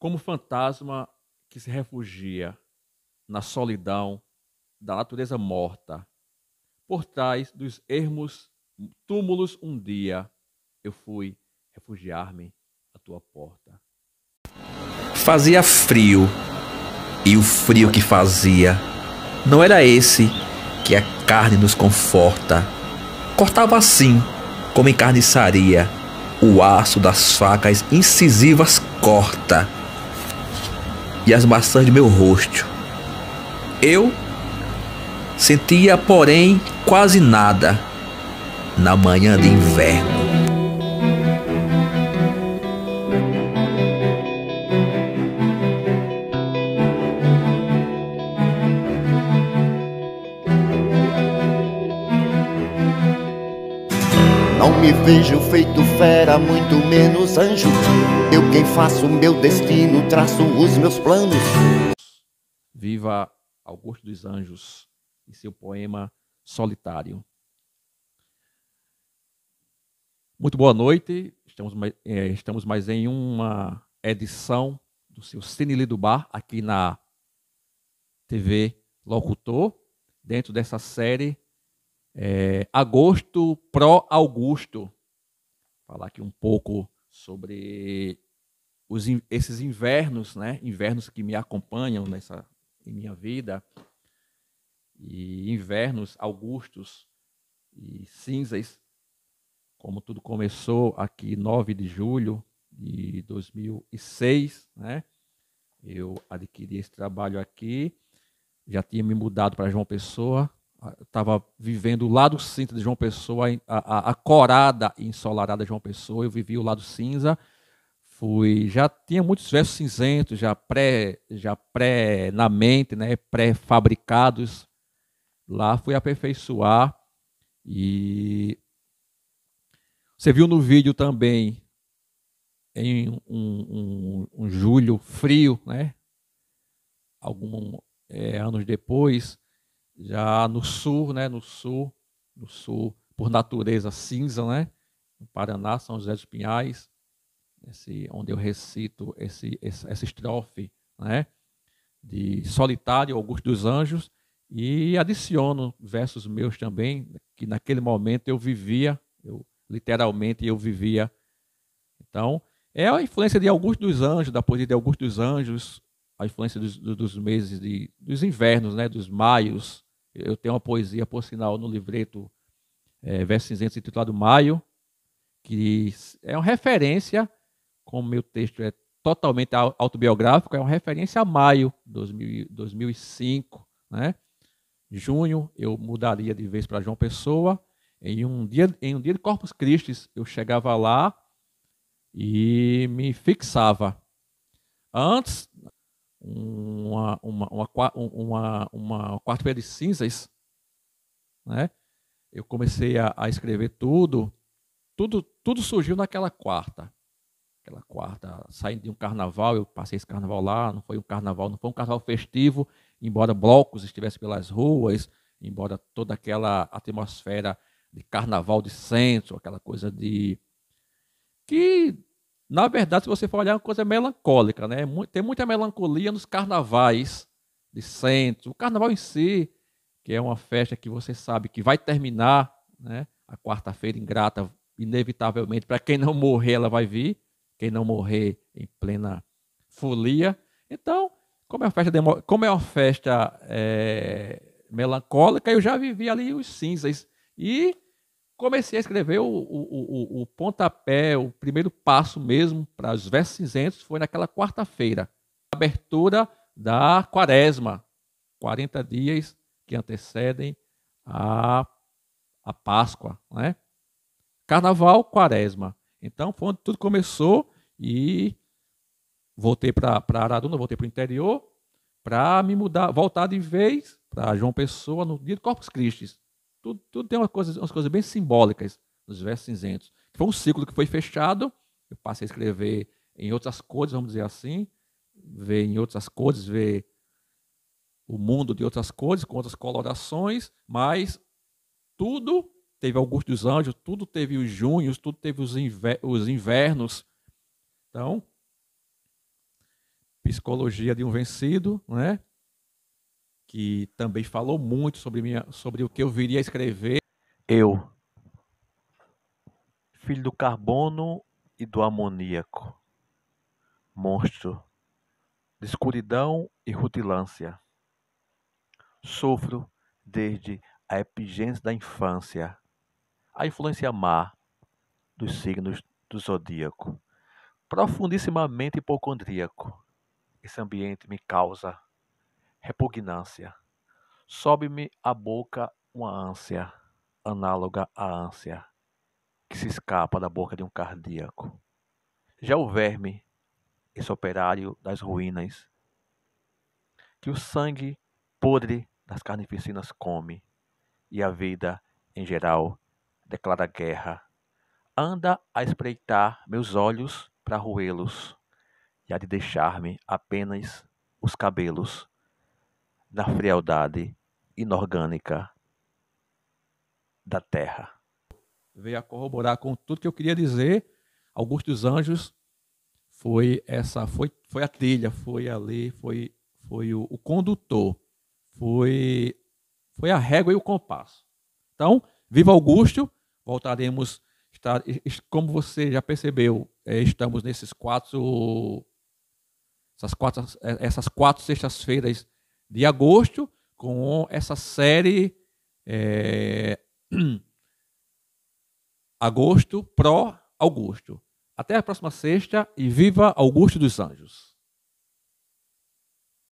como fantasma que se refugia na solidão da natureza morta, por trás dos ermos túmulos um dia eu fui refugiar-me à tua porta. Fazia frio, e o frio que fazia não era esse que a carne nos conforta. Cortava assim, como em carniçaria, o aço das facas incisivas corta e as maçãs de meu rosto. Eu sentia, porém, quase nada na manhã de inverno. Não me vejo feito fera, muito menos anjo. Eu quem faço o meu destino, traço os meus planos. Viva Augusto dos Anjos e seu poema Solitário. Muito boa noite. Estamos mais, é, estamos mais em uma edição do seu Cine do Bar aqui na TV Locutor, dentro dessa série é, Agosto Pro Augusto. Falar aqui um pouco sobre os, esses invernos, né? Invernos que me acompanham nessa em minha vida e invernos augustos e cinzas, como tudo começou aqui 9 de julho de 2006, né? Eu adquiri esse trabalho aqui, já tinha me mudado para João Pessoa, estava vivendo o lado cinza de João Pessoa, a, a, a corada ensolarada de João Pessoa, eu vivi o lado cinza, fui, já tinha muitos versos cinzentos, já pré, já pré na mente, né, pré-fabricados, lá fui aperfeiçoar e você viu no vídeo também em um, um, um julho frio, né, algum é, anos depois, já no sul, né, no sul, no sul, por natureza cinza, né, no Paraná, São José dos Pinhais, esse, onde eu recito esse, esse, essa estrofe, né, de Solitário, Augusto dos Anjos, e adiciono versos meus também, que naquele momento eu vivia, eu literalmente eu vivia. Então, é a influência de Augusto dos Anjos, da poesia de Augusto dos Anjos, a influência dos, dos meses de, dos invernos, né, dos maios, eu tenho uma poesia, por sinal, no livreto é, Versos Cinzentos, intitulado Maio, que é uma referência, como meu texto é totalmente autobiográfico, é uma referência a maio de 2005. Né? Junho eu mudaria de vez para João Pessoa. Em um dia, em um dia de Corpus Christi, eu chegava lá e me fixava. Antes uma, uma, uma, uma, uma quarta feira de cinzas, né? Eu comecei a, a, escrever tudo, tudo, tudo surgiu naquela quarta, aquela quarta, saindo de um carnaval, eu passei esse carnaval lá, não foi um carnaval, não foi um carnaval festivo, embora blocos estivessem pelas ruas, embora toda aquela atmosfera de carnaval de centro, aquela coisa de na verdade, se você for olhar, é uma coisa melancólica, né? Tem muita melancolia nos carnavais de centro O carnaval em si, que é uma festa que você sabe que vai terminar, né? A quarta-feira ingrata, inevitavelmente, para quem não morrer, ela vai vir. Quem não morrer em plena folia. Então, como é uma festa, demo... como é uma festa é... melancólica, eu já vivi ali os cinzas. E comecei a escrever o, o, o, o pontapé, o primeiro passo mesmo para os versos cinzentos foi naquela quarta-feira, abertura da quaresma, 40 dias que antecedem a, a Páscoa, né? Carnaval, quaresma. Então foi onde tudo começou e voltei para Araduna, voltei para o interior, para me mudar, voltar de vez para João Pessoa no dia do Corpus Christi. Tudo, tudo tem uma coisa, umas coisas bem simbólicas nos versos cinzentos. Foi um ciclo que foi fechado, eu passei a escrever em outras cores, vamos dizer assim, ver em outras cores, ver o mundo de outras cores, com outras colorações, mas tudo teve Augusto dos Anjos, tudo teve os junhos, tudo teve os, inver os invernos. Então, psicologia de um vencido, né? que também falou muito sobre, minha, sobre o que eu viria a escrever. Eu, filho do carbono e do amoníaco, monstro de escuridão e rutilância. Sofro desde a epigênese da infância, a influência má dos signos do zodíaco, profundissimamente hipocondríaco. Esse ambiente me causa repugnância. Sobe-me à boca uma ânsia, análoga à ânsia, que se escapa da boca de um cardíaco. Já o verme, esse operário das ruínas, que o sangue podre das carnificinas come, e a vida, em geral, declara guerra. Anda a espreitar meus olhos para roê-los, e a de deixar-me apenas os cabelos na frialdade inorgânica da terra. Veio a corroborar com tudo que eu queria dizer. Augusto dos Anjos foi essa foi, foi a trilha, foi ali, foi foi o, o condutor, foi foi a régua e o compasso. Então, viva Augusto, voltaremos estar, como você já percebeu, é, estamos nesses quatro essas quatro essas quatro sextas-feiras de agosto, com essa série é, Agosto Pro agosto Até a próxima sexta e viva Augusto dos Anjos!